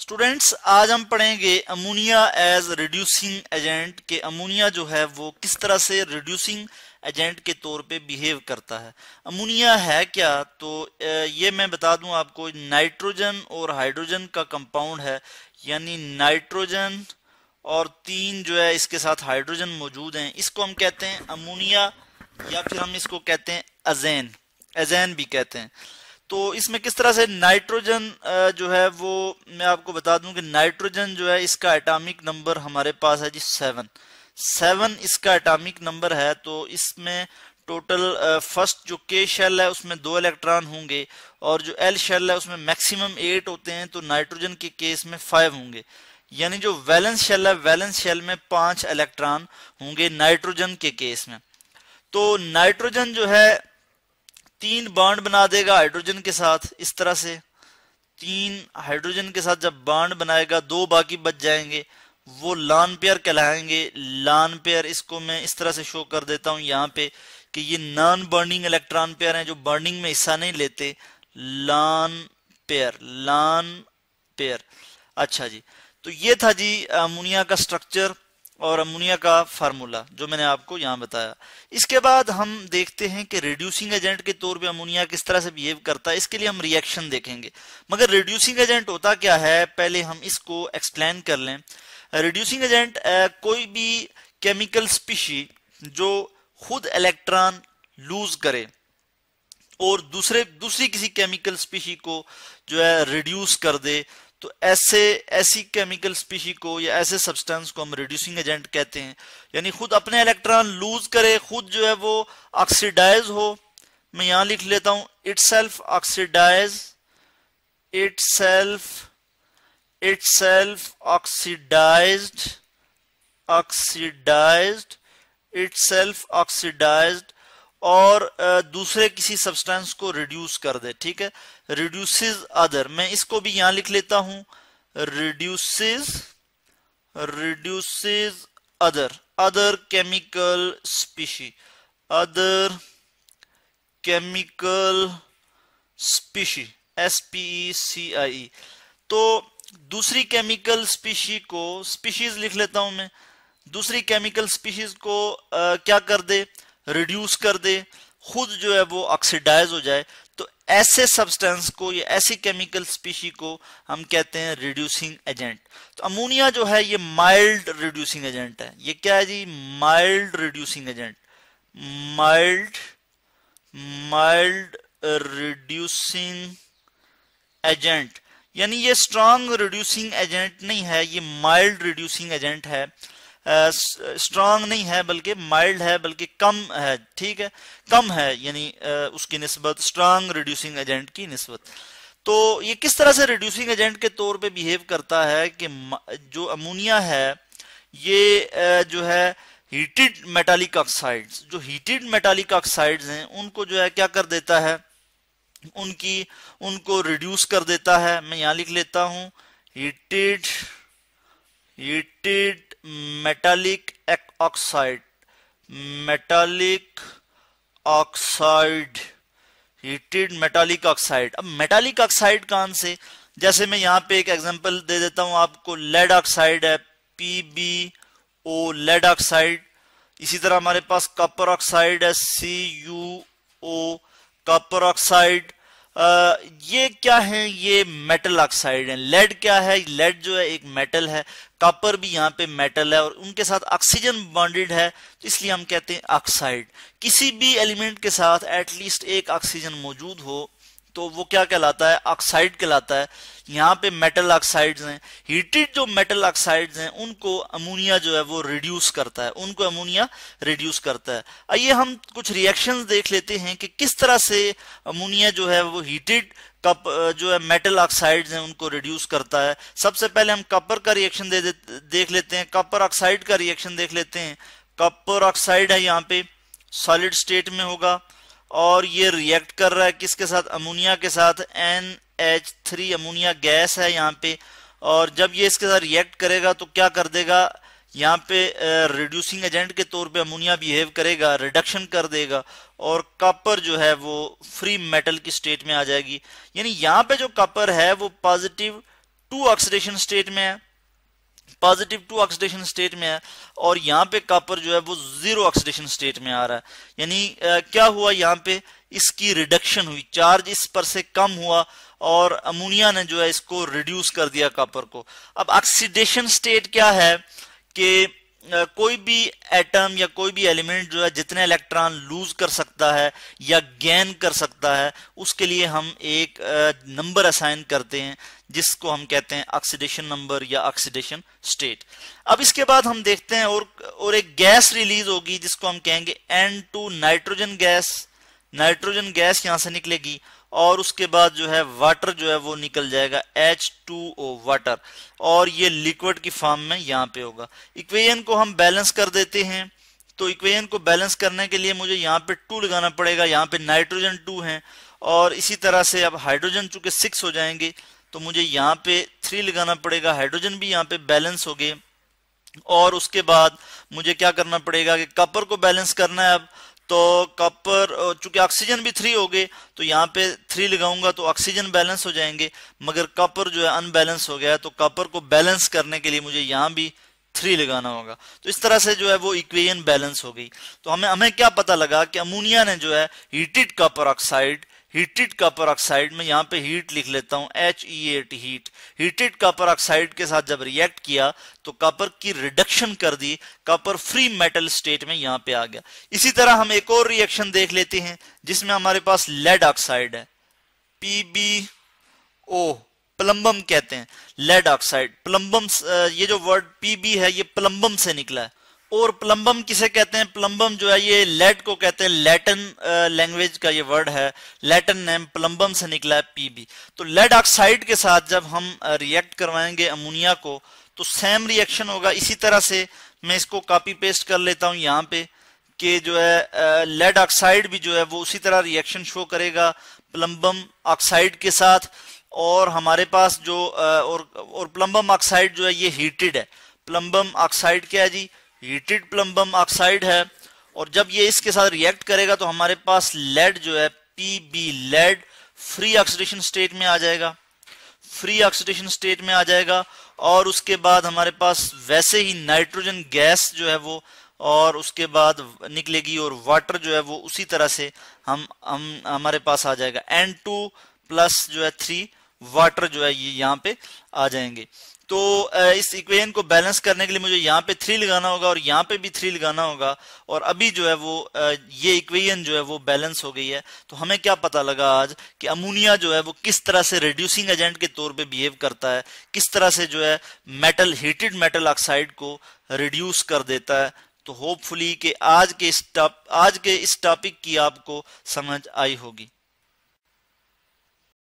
students आज हम पढ़ेंगे अमोनिया एज रिड्यूसिंग एजेंट के अमोनिया जो है वो किस तरह से रिड्यूसिंग एजेंट के तौर पे बिहेव करता है अमोनिया है क्या तो ये मैं बता दूं आपको नाइट्रोजन और हाइड्रोजन का कंपाउंड है यानी नाइट्रोजन और तीन जो है इसके साथ हाइड्रोजन मौजूद हैं इसको हम कहते हैं अमोनिया या फिर हम इसको कहते हैं अजैन एजैन भी कहते हैं तो इसमें किस तरह से नाइट्रोजन जो है वो मैं आपको बता दूं कि नाइट्रोजन जो है इसका एटॉमिक नंबर हमारे पास है जी सेवन सेवन इसका एटॉमिक नंबर है तो इसमें टोटल फर्स्ट जो के शेल है उसमें दो इलेक्ट्रॉन होंगे और जो एल शेल है उसमें मैक्सिमम एट होते हैं तो नाइट्रोजन के केस में फाइव होंगे यानी जो वैलेंस शेल है वैलेंस शेल में पांच इलेक्ट्रॉन होंगे नाइट्रोजन के केस में तो नाइट्रोजन जो है तीन बाड बना देगा हाइड्रोजन के साथ इस तरह से तीन हाइड्रोजन के साथ जब बाड बनाएगा दो बाकी बच जाएंगे वो लान पेयर कहलाएंगे लान पेयर इसको मैं इस तरह से शो कर देता हूं यहाँ पे कि ये नॉन बर्निंग इलेक्ट्रॉन पेयर हैं जो बर्निंग में हिस्सा नहीं लेते लान पेयर लान पेयर अच्छा जी तो ये था जी अमोनिया का स्ट्रक्चर और अमोनिया का फार्मूला जो मैंने आपको यहाँ बताया इसके बाद हम देखते हैं कि रिड्यूसिंग एजेंट के तौर पे अमोनिया किस तरह से बिहेव करता है इसके लिए हम रिएक्शन देखेंगे मगर रिड्यूसिंग एजेंट होता क्या है पहले हम इसको एक्सप्लेन कर लें रिड्यूसिंग एजेंट कोई भी केमिकल स्पीशी जो खुद इलेक्ट्रॉन लूज करे और दूसरे दूसरी किसी केमिकल स्पीशी को जो है रिड्यूस कर दे तो ऐसे ऐसी केमिकल स्पीशी को या ऐसे सब्सटेंस को हम रिड्यूसिंग एजेंट कहते हैं यानी खुद अपने इलेक्ट्रॉन लूज करे खुद जो है वो ऑक्सीडाइज हो मैं यहां लिख लेता हूं itself oxidise itself itself oxidise oxidise itself oxidise और दूसरे किसी सब्सटेंस को रिड्यूस कर दे ठीक है रिड्यूसेस अदर मैं इसको भी यहां लिख लेता हूं reduces reduces other other chemical species other chemical species S P E C I तो दूसरी केमिकल स्पीशी को स्पीशीज लिख लेता हूं मैं दूसरी केमिकल स्पीशीज को आ, क्या कर दे रिड्यूस कर दे खुद जो है वो ऑक्सीडाइज हो जाए तो ऐसे सब्सटेंस को या ऐसी केमिकल स्पीशी को हम कहते हैं रिड्यूसिंग एजेंट तो अमोनिया जो है ये माइल्ड रिड्यूसिंग एजेंट है ये क्या है जी mild reducing agent mild mild reducing agent यानी ये स्ट्रांग रिड्यूसिंग एजेंट नहीं है ये माइल्ड रिड्यूसिंग एजेंट है स्ट्रांग नहीं है बल्कि माइल्ड है बल्कि कम है ठीक है कम है यानी उसकी नस्बत स्ट्रांग रिड्यूसिंग एजेंट की नस्बत तो ये किस तरह से रिड्यूसिंग एजेंट के तौर पे बिहेव करता है कि जो अमोनिया है ये जो है हीटेड मेटालिक ऑक्साइड्स जो हीटेड मेटालिक ऑक्साइड्स हैं उनको जो है क्या कर देता है उनकी उनको रिड्यूस कर देता है मैं यहां लिख लेता हूं heated heated metallic oxide metallic oxide heated metallic oxide अब मेटालिक ऑक्साइड कहां से जैसे मैं यहां पे एक एग्जांपल दे देता हूं आपको लेड ऑक्साइड है P B O lead oxide इसी तरह हमारे पास कॉपर ऑक्साइड है C U O copper oxide ये क्या है ये मेटल ऑक्साइड है लेड क्या है लेड जो है एक मेटल है कॉपर भी यहाँ पे मेटल है और उनके साथ ऑक्सीजन बॉन्डेड है तो इसलिए हम कहते हैं ऑक्साइड किसी भी एलिमेंट के साथ एटलीस्ट एक ऑक्सीजन मौजूद हो तो वो क्या कहलाता है ऑक्साइड कहलाता है यहाँ पे मेटल ऑक्साइड्स हैं हीटेड जो मेटल ऑक्साइड्स हैं उनको अमोनिया जो है वो रिड्यूस करता है उनको अमोनिया रिड्यूस करता है आइए हम कुछ रिएक्शंस देख लेते हैं कि किस तरह से अमोनिया जो है वो हीटेड कप जो है मेटल ऑक्साइड्स हैं उनको रिड्यूस करता है सबसे पहले हम कपर का रिएक्शन दे, दे देख लेते हैं कपर ऑक्साइड का रिएक्शन देख लेते हैं कपर ऑक्साइड है यहाँ पे सॉलिड स्टेट में होगा और ये रिएक्ट कर रहा है किसके साथ अमोनिया के साथ N H three ammonia gas है यहाँ पे और जब ये इसके साथ रिएक्ट करेगा तो क्या कर देगा यहाँ पे रिड्यूसिंग एजेंट के तौर पे अमोनिया बिहेव करेगा रिडक्शन कर देगा और कापर जो है वो फ्री मेटल की स्टेट में आ जाएगी यानी यहाँ पे जो कापर है वो पॉजिटिव टू ऑक्सीडेशन स्टेट में है पॉजिटिव टू ऑक्सीडेशन स्टेट में है और यहाँ पे कापर जो है वो जीरो ऑक्सीडेशन स्टेट में आ रहा है यानी क्या हुआ यहाँ पे इसकी रिडक्शन हुई चार्ज इस पर से कम हुआ और अमोनिया ने जो है इसको रिड्यूस कर दिया कॉपर को अब ऑक्सीडेशन स्टेट क्या है कि कोई भी एटम या कोई भी एलिमेंट जो है जितने इलेक्ट्रॉन लूज कर सकता है या गेन कर सकता है उसके लिए हम एक नंबर असाइन करते हैं जिसको हम कहते हैं ऑक्सीडेशन नंबर या ऑक्सीडेशन स्टेट अब इसके बाद हम देखते हैं और और एक गैस रिलीज होगी जिसको हम कहेंगे N two nitrogen gas nitrogen gas यहां से निकलेगी और उसके बाद जो है वाटर जो है वो निकल जाएगा एच टू ओ वाटर और ये लिक्विड की फॉर्म में यहाँ पे होगा इक्वेशन को हम बैलेंस कर देते हैं तो इक्वेशन को बैलेंस करने के लिए मुझे यहाँ पे टू लगाना पड़ेगा यहाँ पे नाइट्रोजन टू है और इसी तरह से अब हाइड्रोजन चूंकि सिक्स हो जाएंगे तो मुझे यहाँ पे थ्री लगाना पड़ेगा हाइड्रोजन भी यहाँ पे बैलेंस हो गए और उसके बाद मुझे क्या करना पड़ेगा कि कपर को बैलेंस करना है अब तो कॉपर चूंकि ऑक्सीजन भी थ्री हो गए तो यहाँ पे थ्री लगाऊंगा तो ऑक्सीजन बैलेंस हो जाएंगे मगर कॉपर जो है अनबैलेंस हो गया है तो कॉपर को बैलेंस करने के लिए मुझे यहाँ भी थ्री लगाना होगा तो इस तरह से जो है वो इक्वेशन बैलेंस हो गई तो हमें हमें क्या पता लगा कि अमोनिया ने जो है heated copper oxide heated copper oxide में यहां पे हीट लिख लेता हूं H E A T heat heated copper oxide के साथ जब रिएक्ट किया तो कॉपर की रिडक्शन कर दी कॉपर फ्री मेटल स्टेट में यहां पे आ गया इसी तरह हम एक और रिएक्शन देख लेते हैं जिसमें हमारे पास लेड ऑक्साइड है पी ओ प्लम्बम कहते हैं लेड ऑक्साइड प्लम्बम ये जो वर्ड पी है ये प्लम्बम से निकला है और प्लम्बम किसे कहते हैं प्लम्बम जो है ये लेट को कहते हैं लैटिन लैंग्वेज का ये वर्ड है लैटिन नेम प्लम्बम से निकला है पीबी तो लेड ऑक्साइड के साथ जब हम रिएक्ट करवाएंगे अमोनिया को तो सेम रिएक्शन होगा इसी तरह से मैं इसको कॉपी पेस्ट कर लेता हूं यहाँ पे कि जो है लेड ऑक्साइड भी जो है वो उसी तरह रिएक्शन शो करेगा प्लम्बम ऑक्साइड के साथ और हमारे पास जो और और प्लम्बम ऑक्साइड जो है ये हीटेड है प्लम्बम ऑक्साइड क्या है जी हीटेड प्लम्बम ऑक्साइड है और जब ये इसके साथ रिएक्ट करेगा तो हमारे पास लेड जो है P B lead free oxidation state में आ जाएगा फ्री ऑक्सीडेशन स्टेट में आ जाएगा और उसके बाद हमारे पास वैसे ही नाइट्रोजन गैस जो है वो और उसके बाद निकलेगी और वाटर जो है वो उसी तरह से हम हम हमारे पास आ जाएगा एन टू प्लस जो है थ्री वाटर जो है ये यहाँ पे आ जाएंगे तो इस इक्वेशन को बैलेंस करने के लिए मुझे यहाँ पे थ्री लगाना होगा और यहाँ पे भी थ्री लगाना होगा और अभी जो है वो ये इक्वेशन जो है वो बैलेंस हो गई है तो हमें क्या पता लगा आज कि अमोनिया जो है वो किस तरह से रिड्यूसिंग एजेंट के तौर पे बिहेव करता है किस तरह से जो है मेटल हीटेड मेटल ऑक्साइड को रिड्यूस कर देता है तो होपफुली कि आज के इस टॉप आज के इस टॉपिक की आपको समझ आई होगी